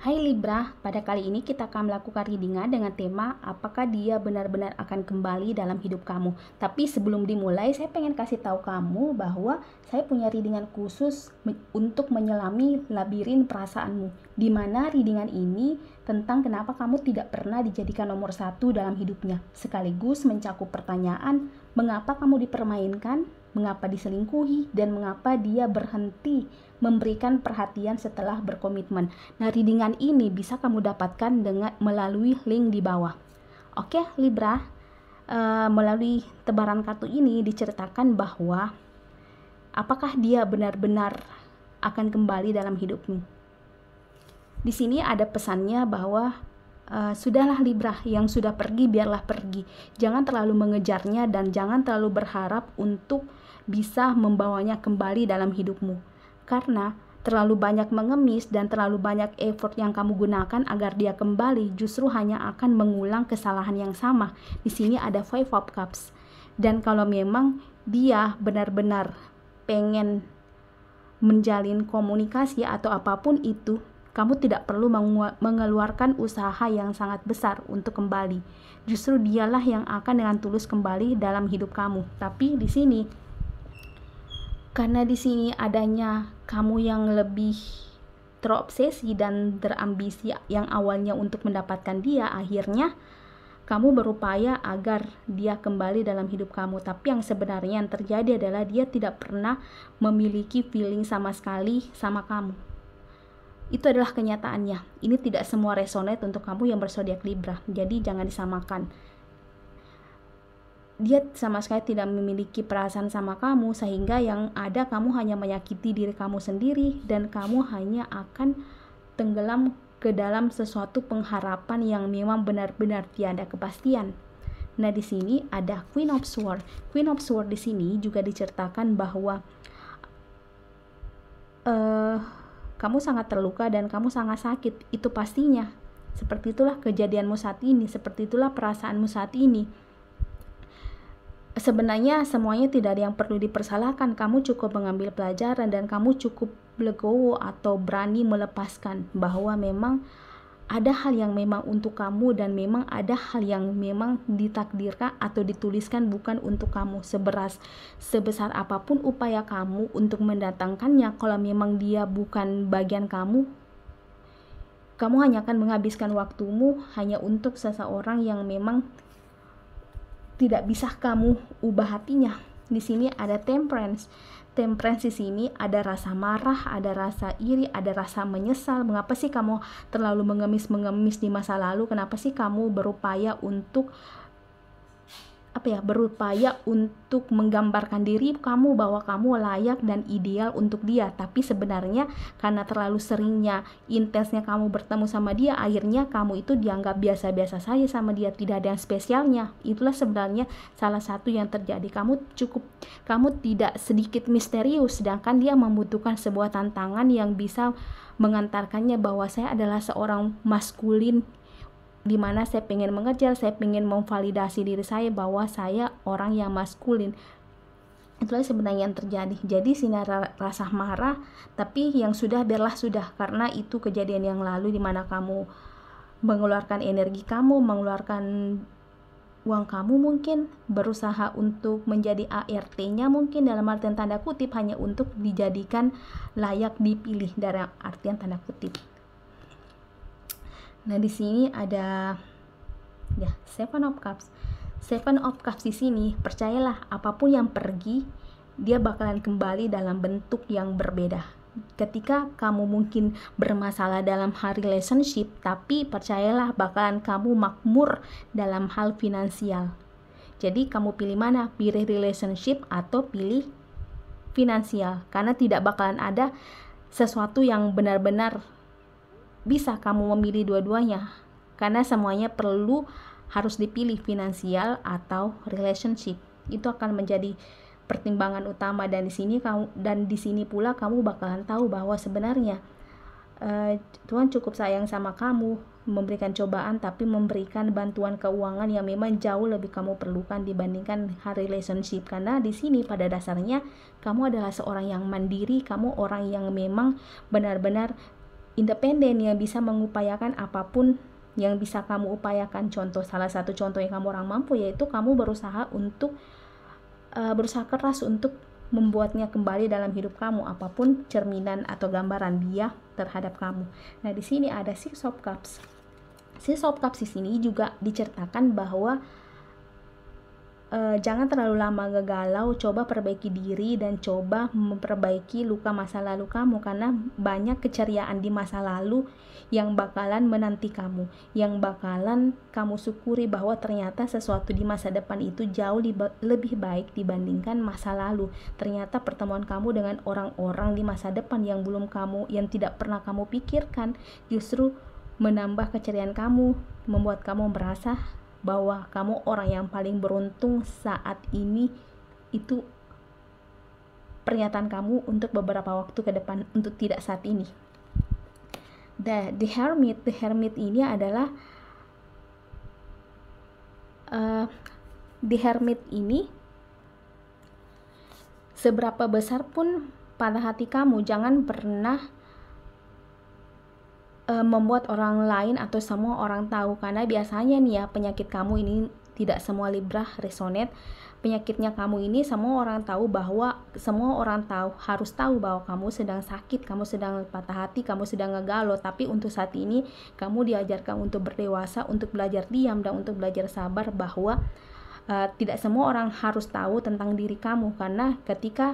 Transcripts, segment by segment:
Hai Libra, pada kali ini kita akan melakukan readingan dengan tema apakah dia benar-benar akan kembali dalam hidup kamu. Tapi sebelum dimulai, saya pengen kasih tahu kamu bahwa saya punya readingan khusus untuk menyelami labirin perasaanmu. Di mana readingan ini tentang kenapa kamu tidak pernah dijadikan nomor satu dalam hidupnya, sekaligus mencakup pertanyaan mengapa kamu dipermainkan mengapa diselingkuhi, dan mengapa dia berhenti memberikan perhatian setelah berkomitmen. Nah, readingan ini bisa kamu dapatkan dengan melalui link di bawah. Oke, Libra, uh, melalui tebaran kartu ini diceritakan bahwa apakah dia benar-benar akan kembali dalam hidupmu. Di sini ada pesannya bahwa Uh, sudahlah Libra yang sudah pergi biarlah pergi. Jangan terlalu mengejarnya dan jangan terlalu berharap untuk bisa membawanya kembali dalam hidupmu. Karena terlalu banyak mengemis dan terlalu banyak effort yang kamu gunakan agar dia kembali justru hanya akan mengulang kesalahan yang sama. Di sini ada five of cups. Dan kalau memang dia benar-benar pengen menjalin komunikasi atau apapun itu, kamu tidak perlu mengeluarkan usaha yang sangat besar untuk kembali. Justru dialah yang akan dengan tulus kembali dalam hidup kamu. Tapi di sini karena di sini adanya kamu yang lebih terobsesi dan terambisi yang awalnya untuk mendapatkan dia, akhirnya kamu berupaya agar dia kembali dalam hidup kamu. Tapi yang sebenarnya yang terjadi adalah dia tidak pernah memiliki feeling sama sekali sama kamu. Itu adalah kenyataannya. Ini tidak semua resonate untuk kamu yang bersodiak Libra. Jadi jangan disamakan dia sama sekali tidak memiliki perasaan sama kamu sehingga yang ada kamu hanya menyakiti diri kamu sendiri dan kamu hanya akan tenggelam ke dalam sesuatu pengharapan yang memang benar-benar tiada kepastian. Nah, di sini ada Queen of Sword. Queen of Sword di sini juga diceritakan bahwa uh, kamu sangat terluka dan kamu sangat sakit, itu pastinya. Seperti itulah kejadianmu saat ini, seperti itulah perasaanmu saat ini sebenarnya semuanya tidak ada yang perlu dipersalahkan. Kamu cukup mengambil pelajaran dan kamu cukup legowo atau berani melepaskan bahwa memang ada hal yang memang untuk kamu dan memang ada hal yang memang ditakdirkan atau dituliskan bukan untuk kamu seberas sebesar apapun upaya kamu untuk mendatangkannya kalau memang dia bukan bagian kamu kamu hanya akan menghabiskan waktumu hanya untuk seseorang yang memang tidak bisa kamu ubah hatinya. Di sini ada temperance. Temperance di sini ada rasa marah, ada rasa iri, ada rasa menyesal. Mengapa sih kamu terlalu mengemis-mengemis di masa lalu? Kenapa sih kamu berupaya untuk apa ya berupaya untuk menggambarkan diri kamu bahwa kamu layak dan ideal untuk dia tapi sebenarnya karena terlalu seringnya intensnya kamu bertemu sama dia akhirnya kamu itu dianggap biasa-biasa saja sama dia tidak ada yang spesialnya itulah sebenarnya salah satu yang terjadi kamu cukup kamu tidak sedikit misterius sedangkan dia membutuhkan sebuah tantangan yang bisa mengantarkannya bahwa saya adalah seorang maskulin di mana saya pengen mengejar, saya pengen memvalidasi diri saya bahwa saya orang yang maskulin. Itulah sebenarnya yang terjadi. Jadi sinar rasa marah, tapi yang sudah biarlah sudah karena itu kejadian yang lalu di mana kamu mengeluarkan energi kamu, mengeluarkan uang kamu mungkin berusaha untuk menjadi ART-nya mungkin dalam artian tanda kutip hanya untuk dijadikan layak dipilih dalam artian tanda kutip. Nah, di sini ada ya Seven of Cups. Seven of Cups di sini, percayalah apapun yang pergi, dia bakalan kembali dalam bentuk yang berbeda. Ketika kamu mungkin bermasalah dalam hal relationship, tapi percayalah bakalan kamu makmur dalam hal finansial. Jadi kamu pilih mana? Pilih relationship atau pilih finansial? Karena tidak bakalan ada sesuatu yang benar-benar bisa kamu memilih dua-duanya karena semuanya perlu harus dipilih finansial atau relationship itu akan menjadi pertimbangan utama dan di sini kamu dan di sini pula kamu bakalan tahu bahwa sebenarnya uh, Tuhan cukup sayang sama kamu memberikan cobaan tapi memberikan bantuan keuangan yang memang jauh lebih kamu perlukan dibandingkan relationship karena di sini pada dasarnya kamu adalah seorang yang mandiri kamu orang yang memang benar-benar independen yang bisa mengupayakan apapun yang bisa kamu upayakan. Contoh salah satu contoh yang kamu orang mampu yaitu kamu berusaha untuk uh, berusaha keras untuk membuatnya kembali dalam hidup kamu apapun cerminan atau gambaran dia terhadap kamu. Nah, di sini ada Six of Cups. Six of Cups di sini juga diceritakan bahwa uh, jangan terlalu lama galau, coba perbaiki diri dan coba memperbaiki luka masa lalu kamu karena banyak keceriaan di masa lalu yang bakalan menanti kamu, yang bakalan kamu syukuri bahwa ternyata sesuatu di masa depan itu jauh lebih baik dibandingkan masa lalu. Ternyata pertemuan kamu dengan orang-orang di masa depan yang belum kamu yang tidak pernah kamu pikirkan justru menambah keceriaan kamu, membuat kamu merasa bahwa kamu orang yang paling beruntung saat ini itu pernyataan kamu untuk beberapa waktu ke depan untuk tidak saat ini. The, the hermit, the hermit ini adalah uh, the hermit ini seberapa besar pun pada hati kamu jangan pernah e, membuat orang lain atau semua orang tahu karena biasanya nih ya penyakit kamu ini tidak semua Libra resonate penyakitnya kamu ini semua orang tahu bahwa semua orang tahu harus tahu bahwa kamu sedang sakit, kamu sedang patah hati, kamu sedang ngegalau, tapi untuk saat ini kamu diajarkan untuk berdewasa, untuk belajar diam dan untuk belajar sabar bahwa uh, tidak semua orang harus tahu tentang diri kamu karena ketika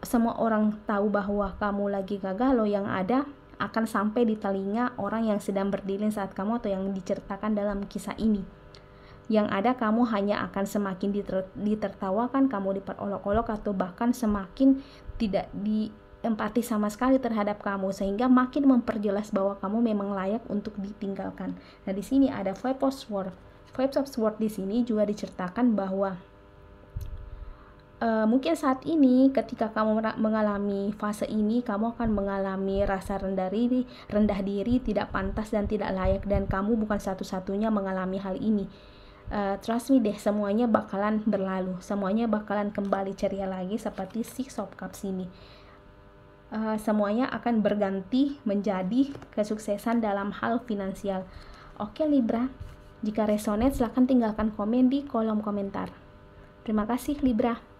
semua orang tahu bahwa kamu lagi gagal, yang ada akan sampai di telinga orang yang sedang berdiri saat kamu atau yang diceritakan dalam kisah ini. Yang ada kamu hanya akan semakin diter ditertawakan, kamu diperolok-olok atau bahkan semakin tidak di empati sama sekali terhadap kamu sehingga makin memperjelas bahwa kamu memang layak untuk ditinggalkan. Nah, di sini ada five of Sword. of Sword di sini juga diceritakan bahwa uh, mungkin saat ini ketika kamu mengalami fase ini kamu akan mengalami rasa rendah diri rendah diri tidak pantas dan tidak layak dan kamu bukan satu-satunya mengalami hal ini uh, trust me deh semuanya bakalan berlalu semuanya bakalan kembali ceria lagi seperti six of cups ini uh, semuanya akan berganti menjadi kesuksesan dalam hal finansial oke Libra jika resonate silahkan tinggalkan komen di kolom komentar Terima kasih Libra.